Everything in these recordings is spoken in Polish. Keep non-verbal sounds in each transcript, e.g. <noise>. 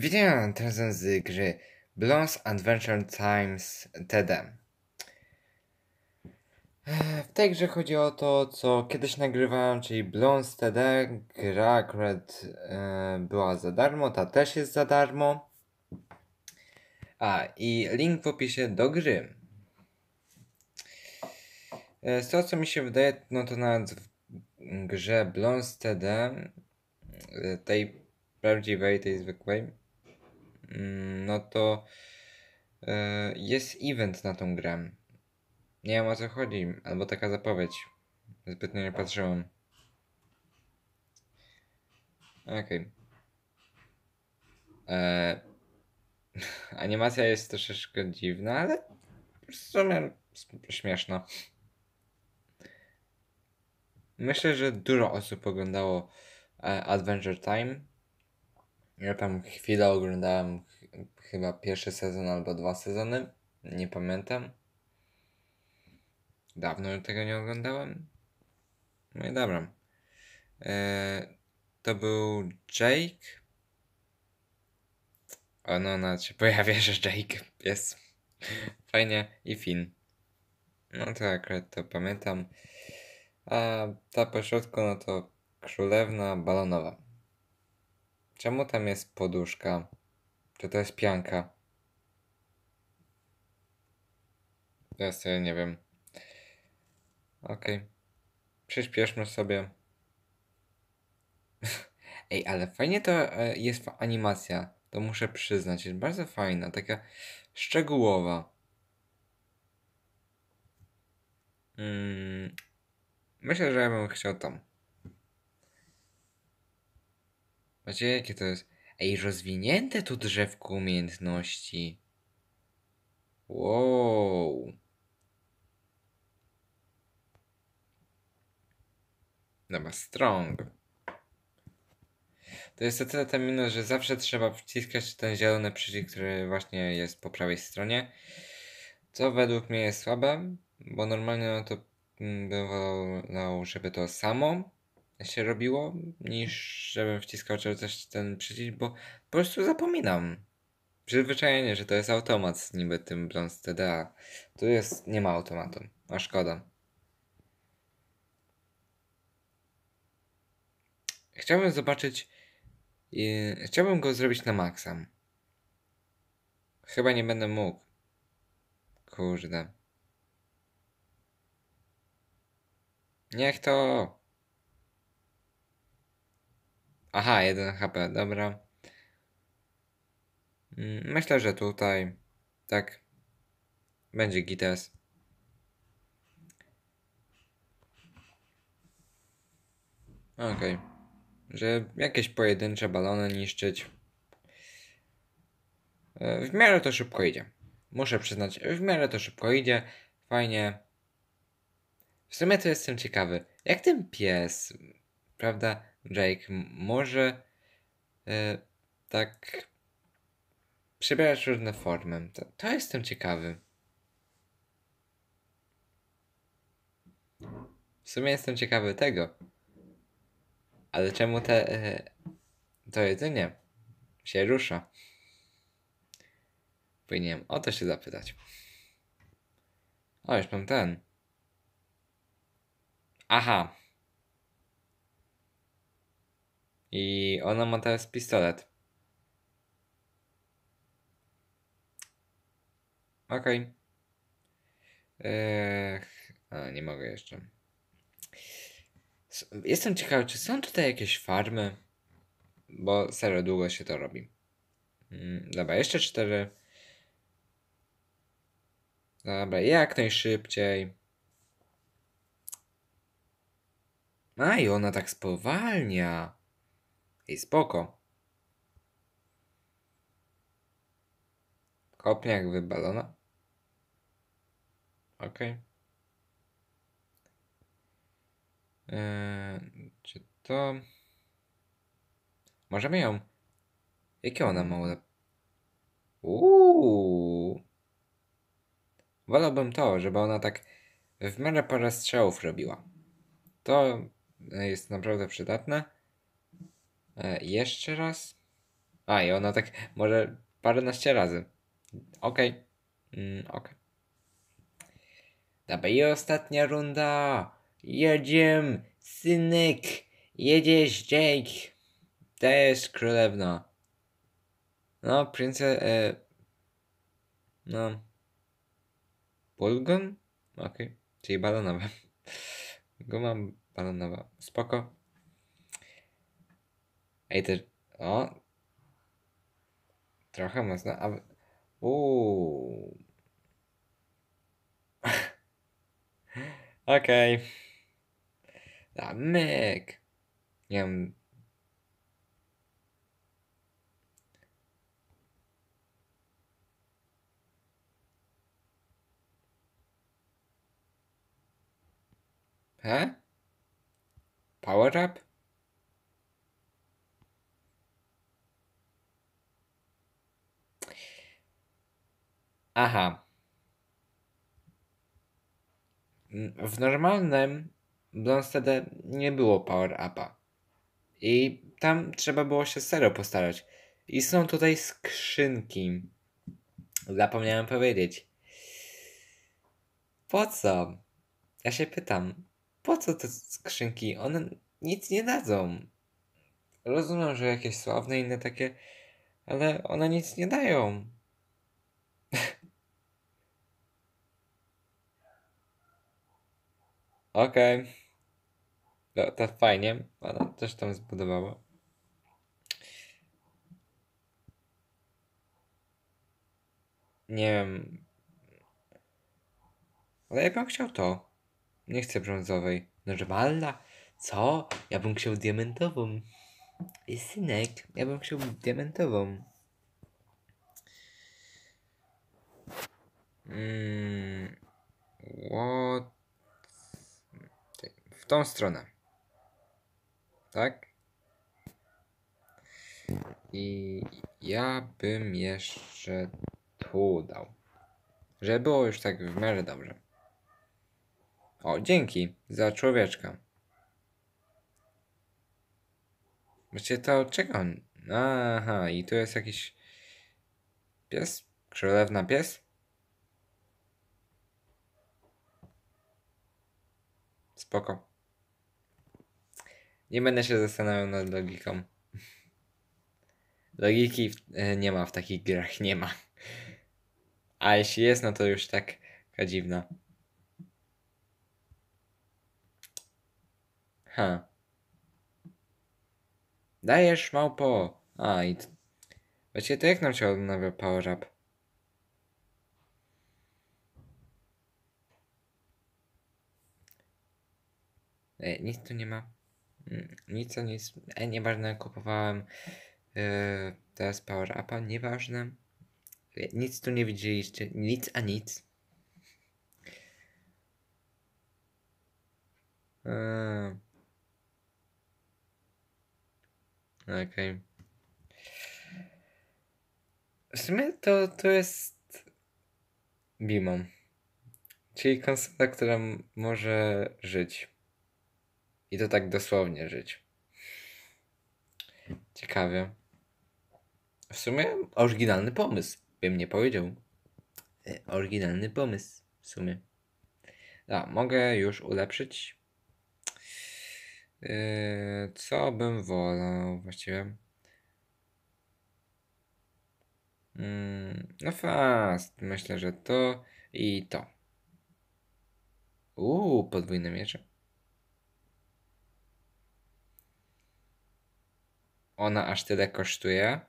Widziałem teraz z gry Blonde's Adventure Times TD. W tej grze chodzi o to, co kiedyś nagrywałem, czyli Blonde's TD. Gra akurat e, była za darmo, ta też jest za darmo. A, i link w opisie do gry. E, z tego, co mi się wydaje, no to nawet w grze Blonde's TD, e, tej prawdziwej, tej zwykłej, Mm, no to e, jest event na tą grę. Nie wiem o co chodzi, albo taka zapowiedź. Zbytnio nie patrzyłem. Okej. Okay. E, <laughs> animacja jest troszeczkę dziwna, ale w sumie śmieszna. Myślę, że dużo osób oglądało e, Adventure Time ja tam chwilę oglądałem chyba pierwszy sezon albo dwa sezony. Nie pamiętam. Dawno tego nie oglądałem. No i dobra. E, to był Jake. O, no, no, się pojawia, że Jake jest. Fajnie. I Finn. No to akurat to pamiętam. A ta pośrodku, no to królewna balonowa. Czemu tam jest poduszka? Czy to jest pianka? Ja sobie nie wiem. Okej. Okay. Przyspieszmy sobie. <laughs> Ej, ale fajnie to e, jest animacja. To muszę przyznać. Jest bardzo fajna, taka szczegółowa. Hmm. Myślę, że ja bym chciał tam. Patrzcie, jakie to jest. Ej, rozwinięte tu drzewko umiejętności. Wow. Dobra, strong. To jest to tyle ten minus, że zawsze trzeba wciskać ten zielony przycisk, który właśnie jest po prawej stronie. Co według mnie jest słabe, bo normalnie to było, wolał, żeby to samo się robiło, niż żebym wciskał czy coś ten przycisk, bo po prostu zapominam. Przyzwyczajenie, że to jest automat z niby tym Bronze TDA. Tu jest, nie ma automatu, a szkoda. Chciałbym zobaczyć, chciałbym go zrobić na maksam. Chyba nie będę mógł. Kurde. Niech to. Aha, 1 HP, dobra. Mm, myślę, że tutaj tak będzie gites. Okej. Okay. Że jakieś pojedyncze balony niszczyć. E, w miarę to szybko idzie. Muszę przyznać, w miarę to szybko idzie. Fajnie. W sumie to jestem ciekawy. Jak ten pies, prawda? Jake może e, tak przybierać różne formy. To, to jestem ciekawy. W sumie jestem ciekawy tego. Ale czemu te, e, to jedzenie się rusza? Powinienem o to się zapytać. O, już mam ten. Aha, I ona ma teraz pistolet. Okej. Okay. A, nie mogę jeszcze. Jestem ciekawy, czy są tutaj jakieś farmy? Bo serio, długo się to robi. Mm, dobra, jeszcze cztery. Dobra, jak najszybciej. A i ona tak spowalnia. I spoko. Kopnie jak wybalona. Ok. Yy, czy to... Możemy ją... Jakie ona ma Uuuu. Wolałbym to, żeby ona tak w miarę parę strzałów robiła. To jest naprawdę przydatne. E, jeszcze raz? A, i ona tak może paręnaście razy. Okej. Okay. Mm, Okej. Okay. Dobra, i ostatnia runda. Jedziem, synek. Jedziesz, Jake. Też królewna. No, prince... E, no... Bulgun? Okej, okay. czyli balonowa. <laughs> Guma balonowa. Spoko. Ej, też... O! Trochę mocno, a... Uuu... <laughs> Okej. Okay. A, myk! Nie wiem... He? Power up? Aha. W normalnym Blonsteadzie nie było power-upa. I tam trzeba było się serio postarać. I są tutaj skrzynki. Zapomniałem powiedzieć. Po co? Ja się pytam. Po co te skrzynki? One nic nie dadzą. Rozumiem, że jakieś sławne inne takie, ale one nic nie dają. Okej. Okay. No, to fajnie. Ona też tam zbudowała. Nie wiem. Ale ja bym chciał to. Nie chcę brązowej. Normalna? Co? Ja bym chciał diamentową. I synek, ja bym chciał diamentową. Mmm. what? tą stronę. Tak? I ja bym jeszcze tu dał. Żeby było już tak w miarę dobrze. O, dzięki za człowieczka. Właściwie to czego on... Aha, i tu jest jakiś... Pies? Królewna pies? Spoko. Nie będę się zastanawiał nad logiką. Logiki w, e, nie ma w takich grach, nie ma. A jeśli jest, no to już tak dziwna. Ha. Dajesz małpo. A i. Właściwie to jak nam się odnawia power up? E, nic tu nie ma. Mm, nic to nic. E, nieważne, kupowałem yy, teraz Power Upa, nieważne. E, nic tu nie widzieliście, nic a nic. E. Okej. Okay. W sumie to, to jest Bimon. Czyli konsola, która może żyć. I to tak dosłownie żyć. Ciekawie. W sumie oryginalny pomysł, bym nie powiedział. E, oryginalny pomysł, w sumie. Da, mogę już ulepszyć. E, co bym wolał właściwie? Mm, no fast. Myślę, że to i to. Uuu, podwójne miecze. ona aż tyle kosztuje.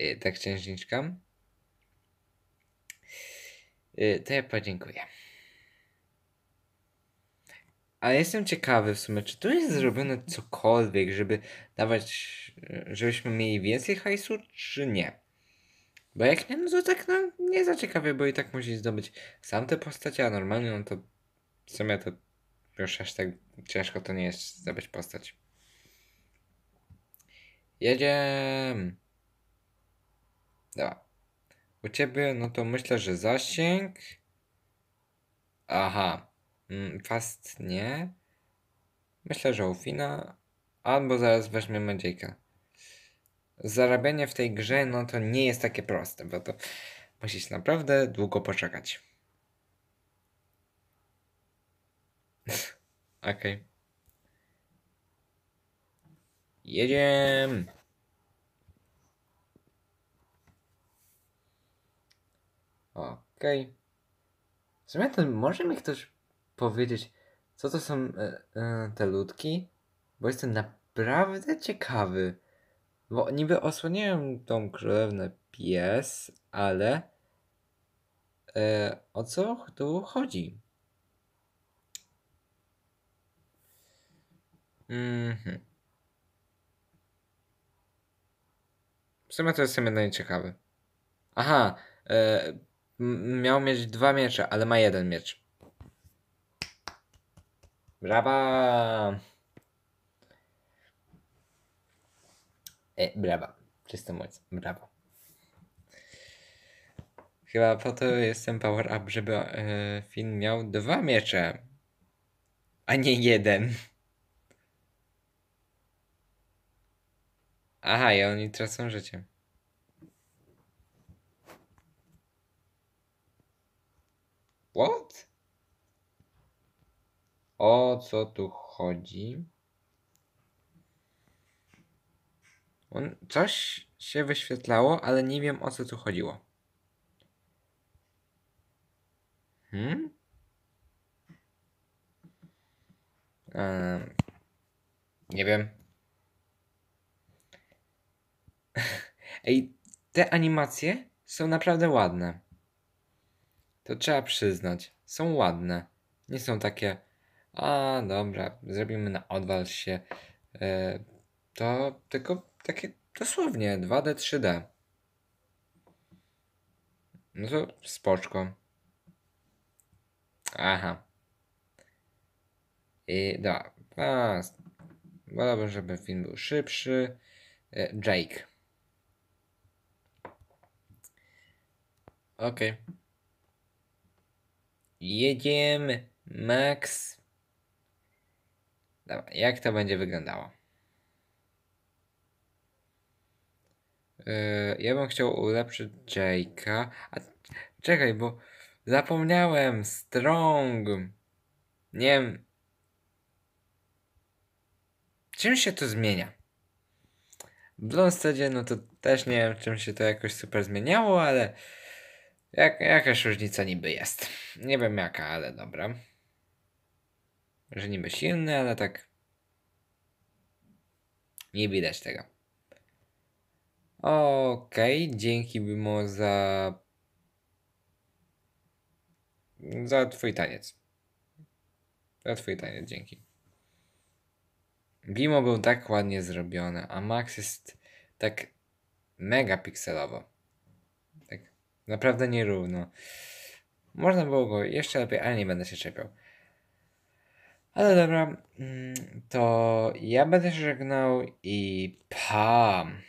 Y, tak księżniczka. Y, to ja podziękuję. A jestem ciekawy w sumie, czy tu jest zrobione cokolwiek, żeby dawać, żebyśmy mieli więcej hajsu, czy nie. Bo jak nie, no to tak no, nie za ciekawie, bo i tak musisz zdobyć sam te postacie, a normalnie no to w sumie to już aż tak ciężko to nie jest zabrać postać. Jedziemy. Dobra. U ciebie, no to myślę, że zasięg. Aha. Mm, fast nie. Myślę, że Ufina. Albo zaraz weźmiemy Jake'a. Zarabianie w tej grze, no to nie jest takie proste, bo to musisz naprawdę długo poczekać. Okej. Okay. Jedziemy. Okej. Okay. W sumie to może mi ktoś powiedzieć, co to są e, e, te ludki? Bo jestem naprawdę ciekawy. Bo niby osłaniają tą królewną pies, ale e, o co tu chodzi? Mhm. W sumie to jest sumie najciekawy. Aha, e, miał mieć dwa miecze, ale ma jeden miecz. Brawa! E, brawa. Czysto mówiąc, brawa. Chyba po to jestem power up, żeby e, Finn miał dwa miecze, a nie jeden. Aha, i oni tracą życie. What? O co tu chodzi? On, coś się wyświetlało, ale nie wiem o co tu chodziło. Hmm? Um, nie wiem. <laughs> Ej, te animacje są naprawdę ładne. To trzeba przyznać, są ładne. Nie są takie, a dobra, zrobimy na odwal się. E, to tylko takie dosłownie 2D, 3D. No to spoczko. Aha. I dobra. Wolałbym, żeby film był szybszy. E, Jake. Okej. Okay. Jedziemy. Max. Dobra, jak to będzie wyglądało? Yy, ja bym chciał ulepszyć Jake'a. A czekaj, bo zapomniałem. Strong. Nie wiem. Czym się to zmienia? W Blonstedzie, no to też nie wiem, czym się to jakoś super zmieniało, ale jak, jakaś różnica niby jest. Nie wiem jaka, ale dobra. Że niby silny, ale tak. Nie widać tego. Okej, okay, dzięki Bimo za. Za twój taniec. Za twój taniec, dzięki. Bimo był tak ładnie zrobiony, a Max jest tak megapixelowo. Naprawdę nierówno. Można było go jeszcze lepiej, ale nie będę się czepiał. Ale dobra, mm, to ja będę się żegnał i pam.